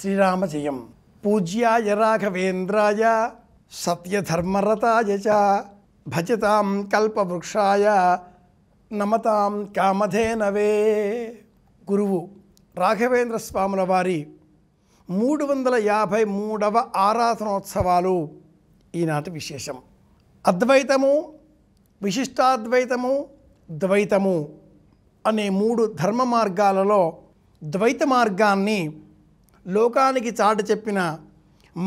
శ్రీరామజయం పూజ్యాయ రాఘవేంద్రాయ సత్యధర్మరతాయ చ భజతాం కల్పవృక్షాయ నమతాం కామధేనవే గురువు రాఘవేంద్ర స్వాముల వారి మూడు వందల యాభై మూడవ ఆరాధనోత్సవాలు ఈనాటి విశేషం అద్వైతము విశిష్టాద్వైతము ద్వైతము అనే మూడు ధర్మ మార్గాలలో ద్వైత మార్గాన్ని లోకానికి చాటు చెప్పిన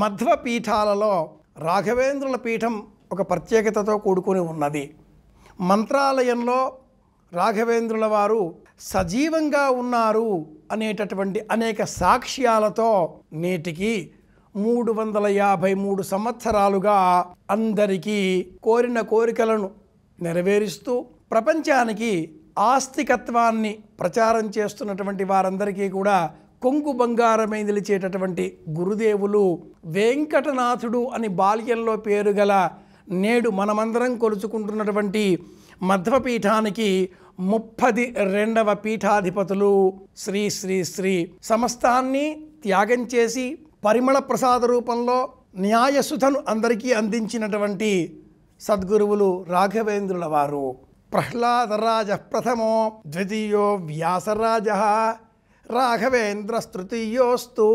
మధ్వ పీఠాలలో రాఘవేంద్రుల పీఠం ఒక ప్రత్యేకతతో కూడుకుని ఉన్నది మంత్రాలయంలో రాఘవేంద్రుల వారు సజీవంగా ఉన్నారు అనేటటువంటి అనేక సాక్ష్యాలతో నేటికి మూడు వందల యాభై మూడు సంవత్సరాలుగా అందరికీ కోరిన కోరికలను నెరవేరుస్తూ ప్రపంచానికి ఆస్తికత్వాన్ని ప్రచారం చేస్తున్నటువంటి వారందరికీ కూడా కొంగు బంగారమై నిలిచేటటువంటి గురుదేవులు వెంకటనాథుడు అని బాల్యంలో పేరు గల నేడు మనమందరం కొలుచుకుంటున్నటువంటి మధ్వపీఠానికి ముప్పది రెండవ పీఠాధిపతులు శ్రీ శ్రీ శ్రీ సమస్తాన్ని త్యాగం చేసి పరిమళ ప్రసాద రూపంలో న్యాయసుధను అందరికీ అందించినటువంటి సద్గురువులు రాఘవేంద్రుల వారు ప్రహ్లాదరాజ ప్రథమో ద్వితీయో వ్యాసరాజ రాఘవేంద్ర స్తృతీయోస్తు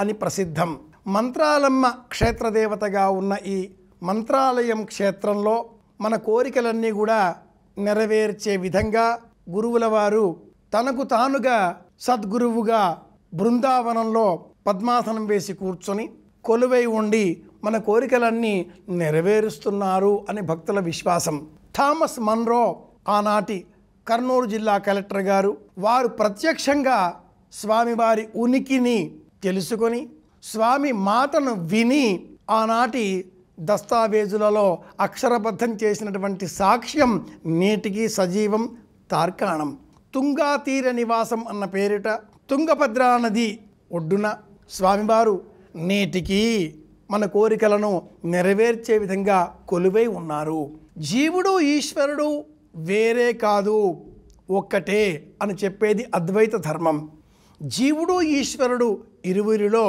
అని ప్రసిద్ధం మంత్రాలమ్మ క్షేత్రదేవతగా ఉన్న ఈ మంత్రాలయం క్షేత్రంలో మన కోరికలన్నీ కూడా నెరవేర్చే విధంగా గురువుల వారు తనకు తానుగా సద్గురువుగా బృందావనంలో పద్మాసనం వేసి కూర్చొని కొలువై ఉండి మన కోరికలన్నీ నెరవేరుస్తున్నారు అని భక్తుల విశ్వాసం థామస్ మన్రో ఆనాటి కర్నూలు జిల్లా కలెక్టర్ గారు వారు ప్రత్యక్షంగా స్వామివారి ఉనికిని తెలుసుకొని స్వామి మాటను విని ఆనాటి దస్తావేజులలో అక్షరబద్ధం చేసినటువంటి సాక్ష్యం నేటికి సజీవం తార్కాణం తుంగా తీర నివాసం అన్న పేరిట తుంగభద్రా నది ఒడ్డున స్వామివారు నేటికి మన కోరికలను నెరవేర్చే విధంగా కొలువై ఉన్నారు జీవుడు ఈశ్వరుడు వేరే కాదు ఒక్కటే అని చెప్పేది అద్వైత ధర్మం జీవుడు ఈశ్వరుడు ఇరువురిలో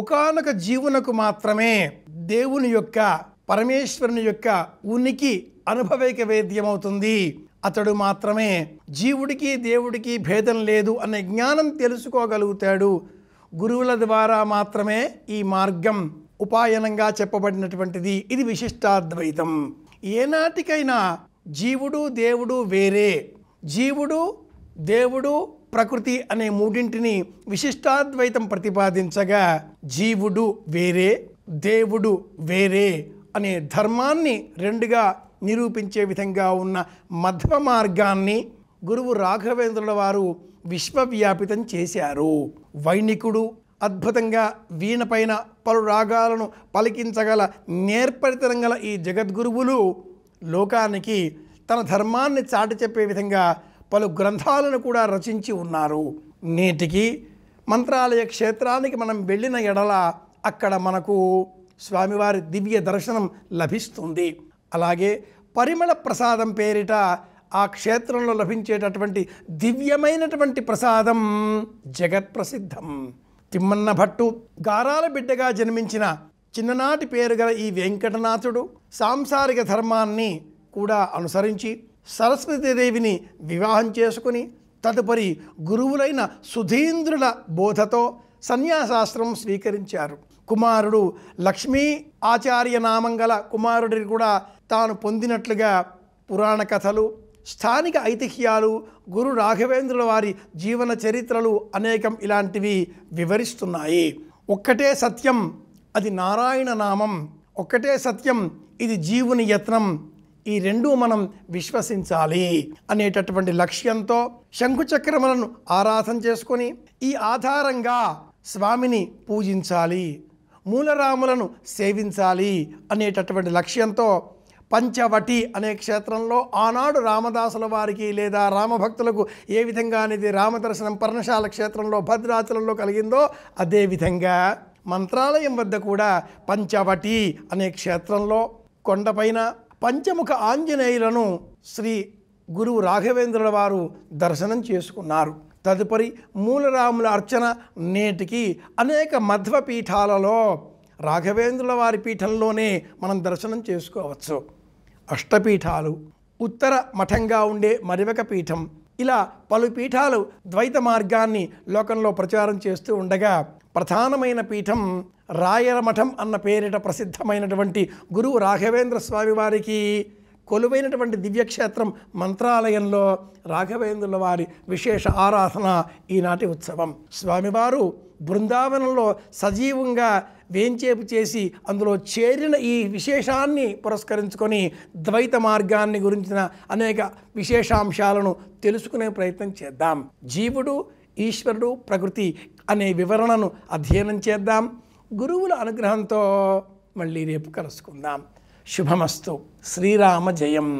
ఒకనొక జీవునకు మాత్రమే దేవుని యొక్క పరమేశ్వరుని యొక్క ఉనికి అనుభవైక వేద్యమవుతుంది అతడు మాత్రమే జీవుడికి దేవుడికి భేదం లేదు అనే జ్ఞానం తెలుసుకోగలుగుతాడు గురువుల ద్వారా మాత్రమే ఈ మార్గం ఉపాయనంగా చెప్పబడినటువంటిది ఇది విశిష్టాద్వైతం ఏనాటికైనా జీవుడు దేవుడు వేరే జీవుడు దేవుడు ప్రకృతి అనే మూడింటిని విశిష్టాద్వైతం ప్రతిపాదించగా జీవుడు వేరే దేవుడు వేరే అనే ధర్మాన్ని రెండుగా నిరూపించే విధంగా ఉన్న మధ్వ మార్గాన్ని గురువు రాఘవేంద్రుల వారు విశ్వవ్యాపితం చేశారు వైణికుడు అద్భుతంగా వీణపైన పలు రాగాలను పలికించగల నేర్పరితనం గల ఈ జగద్గురువులు లోకానికి తన ధర్మాన్ని చాటి చెప్పే విధంగా పలు గ్రంథాలను కూడా రచించి ఉన్నారు నేటికి మంత్రాలయ క్షేత్రానికి మనం వెళ్ళిన ఎడల అక్కడ మనకు స్వామివారి దివ్య దర్శనం లభిస్తుంది అలాగే పరిమళ ప్రసాదం పేరిట ఆ క్షేత్రంలో లభించేటటువంటి దివ్యమైనటువంటి ప్రసాదం ప్రసిద్ధం తిమ్మన్న భట్టు గారాల బిడ్డగా జన్మించిన చిన్ననాటి పేరు గల ఈ వెంకటనాథుడు సాంసారిక ధర్మాన్ని కూడా అనుసరించి సరస్వతీదేవిని వివాహం చేసుకుని తదుపరి గురువులైన సుధీంద్రుల బోధతో సన్యాసాశ్రమం స్వీకరించారు కుమారుడు లక్ష్మీ ఆచార్య నామం గల కుమారుడిని కూడా తాను పొందినట్లుగా పురాణ కథలు స్థానిక ఐతిహ్యాలు గురు రాఘవేంద్రుల వారి జీవన చరిత్రలు అనేకం ఇలాంటివి వివరిస్తున్నాయి ఒక్కటే సత్యం అది నారాయణ నామం ఒక్కటే సత్యం ఇది జీవుని యత్నం ఈ రెండు మనం విశ్వసించాలి అనేటటువంటి లక్ష్యంతో శంఖుచక్రములను ఆరాధన చేసుకొని ఈ ఆధారంగా స్వామిని పూజించాలి మూలరాములను సేవించాలి అనేటటువంటి లక్ష్యంతో పంచవటి అనే క్షేత్రంలో ఆనాడు రామదాసుల వారికి లేదా రామభక్తులకు ఏ విధంగా అనేది రామదర్శనం పర్ణశాల క్షేత్రంలో భద్రాచలంలో కలిగిందో అదేవిధంగా మంత్రాలయం వద్ద కూడా పంచవటి అనే క్షేత్రంలో కొండపైన పంచముఖ ఆంజనేయులను శ్రీ గురువు రాఘవేంద్రుల వారు దర్శనం చేసుకున్నారు తదుపరి మూలరాముల అర్చన నేటికి అనేక మధ్వ పీఠాలలో రాఘవేంద్రుల వారి పీఠంలోనే మనం దర్శనం చేసుకోవచ్చు అష్టపీఠాలు ఉత్తర మఠంగా ఉండే మరివక పీఠం ఇలా పలు పీఠాలు ద్వైత మార్గాన్ని లోకంలో ప్రచారం చేస్తూ ఉండగా ప్రధానమైన పీఠం రాయరమఠం అన్న పేరిట ప్రసిద్ధమైనటువంటి గురువు రాఘవేంద్ర స్వామి వారికి కొలువైనటువంటి దివ్యక్షేత్రం మంత్రాలయంలో రాఘవేంద్రుల వారి విశేష ఆరాధన ఈనాటి ఉత్సవం స్వామివారు బృందావనంలో సజీవంగా వేంచేపు చేసి అందులో చేరిన ఈ విశేషాన్ని పురస్కరించుకొని ద్వైత మార్గాన్ని గురించిన అనేక విశేషాంశాలను తెలుసుకునే ప్రయత్నం చేద్దాం జీవుడు ఈశ్వరుడు ప్రకృతి అనే వివరణను అధ్యయనం చేద్దాం గురువుల అనుగ్రహంతో మళ్ళీ రేపు కలుసుకుందాం శుభమస్తు శ్రీరామ జయం